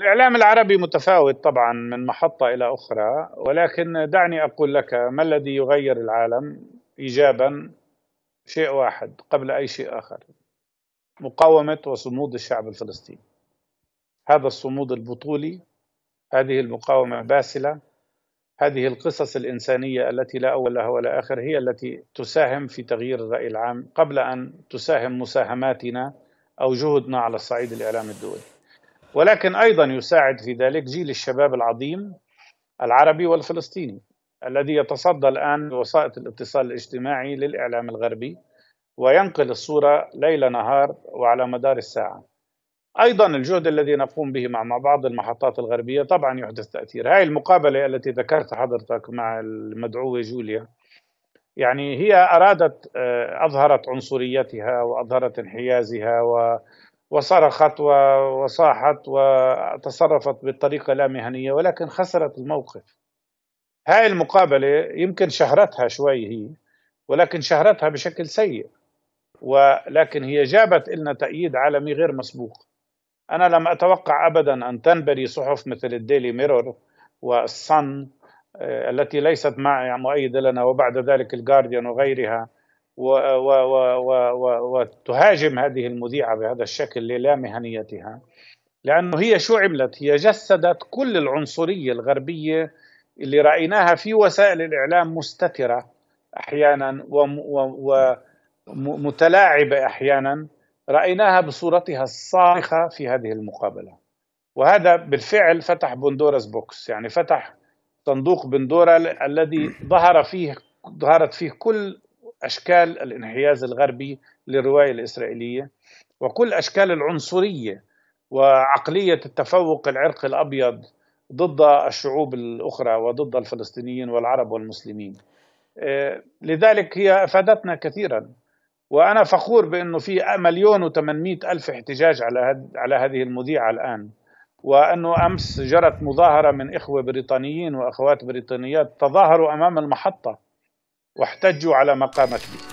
الإعلام العربي متفاوت طبعا من محطة إلى أخرى ولكن دعني أقول لك ما الذي يغير العالم إيجابا شيء واحد قبل أي شيء آخر مقاومة وصمود الشعب الفلسطيني هذا الصمود البطولي هذه المقاومة باسلة هذه القصص الإنسانية التي لا أول لها ولا آخر هي التي تساهم في تغيير الرأي العام قبل أن تساهم مساهماتنا أو جهدنا على الصعيد الإعلام الدولي ولكن أيضا يساعد في ذلك جيل الشباب العظيم العربي والفلسطيني الذي يتصدى الآن وسائط الاتصال الاجتماعي للإعلام الغربي وينقل الصورة ليل نهار وعلى مدار الساعة أيضا الجهد الذي نقوم به مع بعض المحطات الغربية طبعا يحدث تأثير هاي المقابلة التي ذكرت حضرتك مع المدعوة جوليا يعني هي أرادت آه، أظهرت عنصريتها وأظهرت انحيازها و وصرخت وصاحت وتصرفت بالطريقة لا مهنية ولكن خسرت الموقف هاي المقابلة يمكن شهرتها شوي هي ولكن شهرتها بشكل سيء ولكن هي جابت لنا تأييد عالمي غير مسبوق أنا لم أتوقع أبدا أن تنبري صحف مثل الديلي ميرور والصن آه، التي ليست مع مؤيدة لنا وبعد ذلك الجارديان وغيرها و و و و تهاجم هذه المذيعة بهذا الشكل للا مهنيتها لأنه هي شو عملت هي جسدت كل العنصرية الغربية اللي رأيناها في وسائل الإعلام مستترة أحيانا ومتلاعبة أحيانا رأيناها بصورتها الصارخة في هذه المقابلة وهذا بالفعل فتح بندورس بوكس يعني فتح صندوق بندورة الذي ظهر فيه ظهرت فيه كل أشكال الانحياز الغربي للرواية الإسرائيلية وكل أشكال العنصرية وعقلية التفوق العرقي الأبيض ضد الشعوب الأخرى وضد الفلسطينيين والعرب والمسلمين آه، لذلك هي أفادتنا كثيرا وأنا فخور بأنه في مليون وثمانمائة ألف احتجاج على, هد... على هذه المذيعة الآن وأنه أمس جرت مظاهرة من إخوة بريطانيين وأخوات بريطانيات تظاهروا أمام المحطة واحتجوا على به